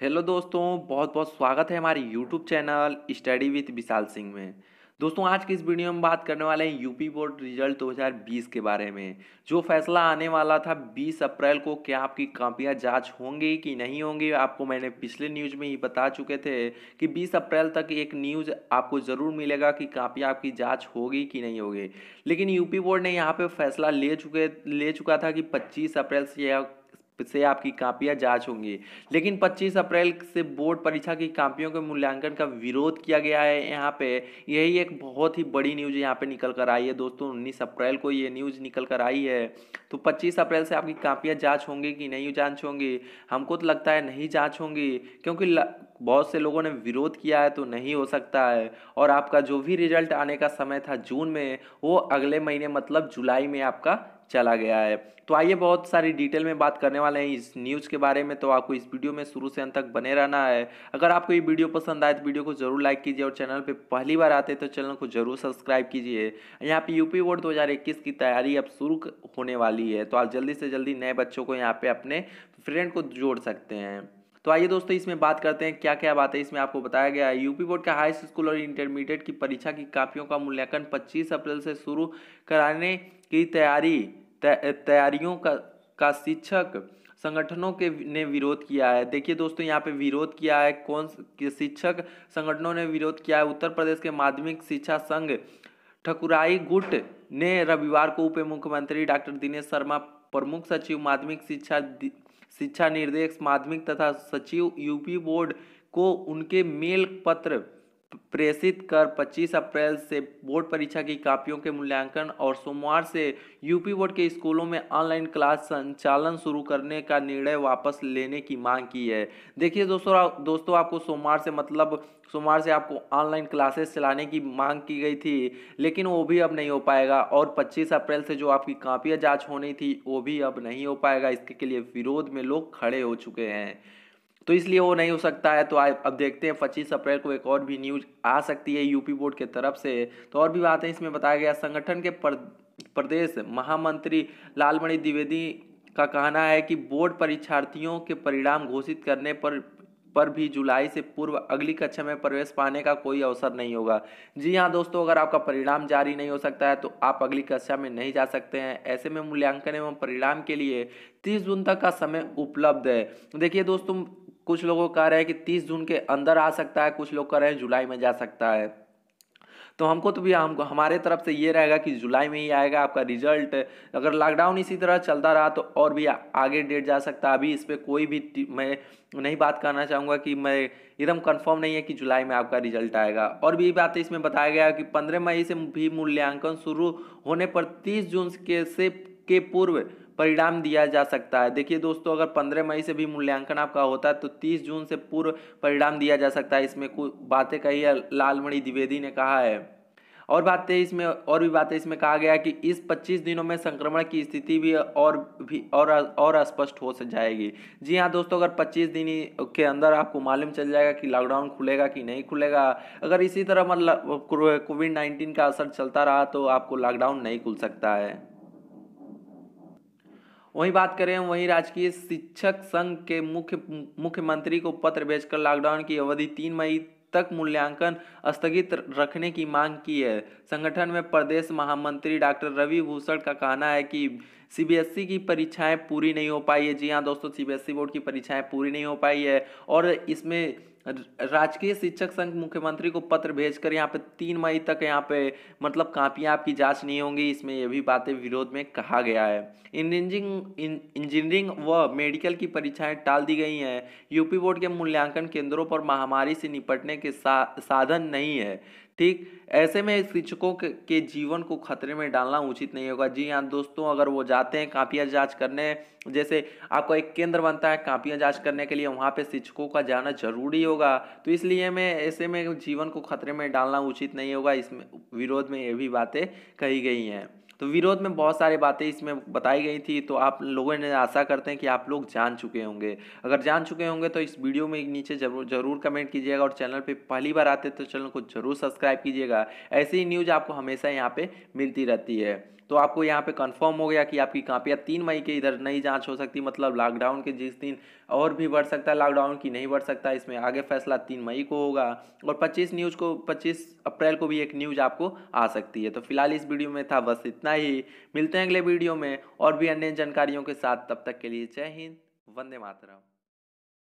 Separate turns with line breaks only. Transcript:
hello दोस्तों बहुत बहुत स्वागत है हमारे YouTube channel study with Vishal Singh में दोस्तों आज के इस वीडियो में बात करने वाले हैं यूपी बोर्ड रिजल्ट 2020 के बारे में जो फैसला आने वाला था 20 अप्रैल को क्या आपकी कापियाँ जांच होंगी कि नहीं होंगी आपको मैंने पिछले न्यूज में ही बता चुके थे कि 20 अप्रैल तक एक न्यूज आपको जरूर मिलेगा कि कापियाँ आपकी जांच होगी कि नहीं होगी लेकिन यूपी बोर्ड ने यहाँ पर फैसला ले चुके ले चुका था कि पच्चीस अप्रैल से यह से आपकी कापियां जांच होंगी लेकिन 25 अप्रैल से बोर्ड परीक्षा की कापियों के मूल्यांकन का विरोध किया गया है यहाँ पे यही एक बहुत ही बड़ी न्यूज यहाँ पे निकल कर आई है दोस्तों उन्नीस अप्रैल को ये न्यूज निकल कर आई है तो 25 अप्रैल से आपकी कापियां जांच होंगी कि नहीं जांच होंगी हमको तो लगता है नहीं जाँच होंगी क्योंकि ल... बहुत से लोगों ने विरोध किया है तो नहीं हो सकता है और आपका जो भी रिजल्ट आने का समय था जून में वो अगले महीने मतलब जुलाई में आपका चला गया है तो आइए बहुत सारी डिटेल में बात करने वाले हैं इस न्यूज़ के बारे में तो आपको इस वीडियो में शुरू से अंत तक बने रहना है अगर आपको ये वीडियो पसंद आए तो वीडियो को जरूर लाइक कीजिए और चैनल पे पहली बार आते हैं तो चैनल को जरूर सब्सक्राइब कीजिए यहाँ पे यूपी बोर्ड 2021 की तैयारी अब शुरू होने वाली है तो आप जल्दी से जल्दी नए बच्चों को यहाँ पर अपने फ्रेंड को जोड़ सकते हैं तो आइए दोस्तों इसमें बात करते हैं क्या क्या बातें इसमें आपको बताया गया है यूपी बोर्ड का हाई स्कूल और इंटरमीडिएट की परीक्षा की कापियों का मूल्यांकन 25 अप्रैल से शुरू कराने की तैयारी तैयारियों का का शिक्षक संगठनों के ने विरोध किया है देखिए दोस्तों यहाँ पे विरोध किया है कौन शिक्षक संगठनों ने विरोध किया है उत्तर प्रदेश के माध्यमिक शिक्षा संघ ठकुराई गुट ने रविवार को उप मुख्यमंत्री डॉक्टर दिनेश शर्मा प्रमुख सचिव माध्यमिक शिक्षा शिक्षा निर्देश माध्यमिक तथा सचिव यूपी बोर्ड को उनके मेल पत्र प्रेषित कर 25 अप्रैल से बोर्ड परीक्षा की कापियों के मूल्यांकन और सोमवार से यूपी बोर्ड के स्कूलों में ऑनलाइन क्लास संचालन शुरू करने का निर्णय वापस लेने की मांग की है देखिए दोस्तों दोस्तों आपको सोमवार से मतलब सोमवार से आपको ऑनलाइन क्लासेस चलाने की मांग की गई थी लेकिन वो भी अब नहीं हो पाएगा और 25 अप्रैल से जो आपकी कापियाँ जाँच होनी थी वो भी अब नहीं हो पाएगा इसके लिए विरोध में लोग खड़े हो चुके हैं तो इसलिए वो नहीं हो सकता है तो आ, अब देखते हैं पच्चीस अप्रैल को एक और भी न्यूज आ सकती है यूपी बोर्ड के तरफ से तो और भी बातें इसमें बताया गया संगठन के पर, प्रदेश महामंत्री लालमणि द्विवेदी का कहना है कि बोर्ड परीक्षार्थियों के परिणाम घोषित करने पर पर भी जुलाई से पूर्व अगली कक्षा में प्रवेश पाने का कोई अवसर नहीं होगा जी हाँ दोस्तों अगर आपका परिणाम जारी नहीं हो सकता है तो आप अगली कक्षा में नहीं जा सकते हैं ऐसे में मूल्यांकन एवं परिणाम के लिए तीस जून तक का समय उपलब्ध है देखिए दोस्तों कुछ लोगों कह रहे हैं कि तीस जून के अंदर आ सकता है कुछ लोग कह रहे हैं जुलाई में जा सकता है तो हमको तो भी हम हमारे तरफ से ये रहेगा कि जुलाई में ही आएगा आपका रिजल्ट अगर लॉकडाउन इसी तरह चलता रहा तो और भी आगे डेट जा सकता है अभी इस पर कोई भी मैं नहीं बात करना चाहूँगा कि मैं एकदम कंफर्म नहीं है कि जुलाई में आपका रिजल्ट आएगा और भी बात इसमें बताया गया कि पंद्रह मई से भी मूल्यांकन शुरू होने पर तीस जून के से के पूर्व परिणाम दिया जा सकता है देखिए दोस्तों अगर पंद्रह मई से भी मूल्यांकन आपका होता है तो तीस जून से पूर्व परिणाम दिया जा सकता है इसमें कुछ बातें कही है लालमणि द्विवेदी ने कहा है और बातें इसमें और भी बातें इसमें कहा गया कि इस 25 दिनों में संक्रमण की स्थिति भी और भी और और स्पष्ट हो जाएगी जी हाँ दोस्तों अगर 25 दिन के अंदर आपको मालूम चल जाएगा कि लॉकडाउन खुलेगा कि नहीं खुलेगा अगर इसी तरह मतलब कोविड 19 का असर चलता रहा तो आपको लॉकडाउन नहीं खुल सकता है वहीं बात करें वहीं राजकीय शिक्षक संघ के मुख्य मुख्यमंत्री को पत्र भेजकर लॉकडाउन की अवधि तीन मई तक मूल्यांकन स्थगित रखने की मांग की है संगठन में प्रदेश महामंत्री डॉक्टर रवि भूषण का कहना है कि सीबीएसई की परीक्षाएं पूरी नहीं हो पाई है जी हाँ दोस्तों सीबीएसई बोर्ड की परीक्षाएं पूरी नहीं हो पाई है और इसमें राजकीय शिक्षक संघ मुख्यमंत्री को पत्र भेजकर यहाँ पे तीन मई तक यहाँ पे मतलब कापियाँ आपकी जांच नहीं होंगी इसमें ये भी बातें विरोध में कहा गया है इंजीनियरिंग इंजीनियरिंग व मेडिकल की परीक्षाएं टाल दी गई हैं यूपी बोर्ड के मूल्यांकन केंद्रों पर महामारी से निपटने के सा, साधन नहीं है ठीक ऐसे में शिक्षकों के, जीवन को खतरे में डालना उचित नहीं होगा जी हाँ दोस्तों अगर वो जाते हैं कापियाँ जांच करने जैसे आपका एक केंद्र बनता है कापियाँ जांच करने के लिए वहाँ पे शिक्षकों का जाना जरूरी होगा तो इसलिए मैं ऐसे में जीवन को खतरे में डालना उचित नहीं होगा इसमें विरोध में ये भी बातें कही गई हैं तो विरोध में बहुत सारी बातें इसमें बताई गई थी तो आप लोगों ने आशा करते हैं कि आप लोग जान चुके होंगे अगर जान चुके होंगे तो इस वीडियो में नीचे जरूर जरूर कमेंट कीजिएगा और चैनल पर पहली बार आते तो चैनल को जरूर सब्सक्राइब कीजिएगा ऐसी ही न्यूज़ आपको हमेशा यहाँ पर मिलती रहती है तो आपको यहाँ पे कंफर्म हो गया कि आपकी कापियाँ तीन मई के इधर नई जांच हो सकती मतलब लॉकडाउन के जिस दिन और भी बढ़ सकता है लॉकडाउन की नहीं बढ़ सकता इसमें आगे फैसला तीन मई को होगा और पच्चीस न्यूज़ को पच्चीस अप्रैल को भी एक न्यूज़ आपको आ सकती है तो फिलहाल इस वीडियो में था बस इतना ही मिलते हैं अगले वीडियो में और भी अन्य जानकारियों के साथ तब तक के लिए जय हिंद वंदे मातरम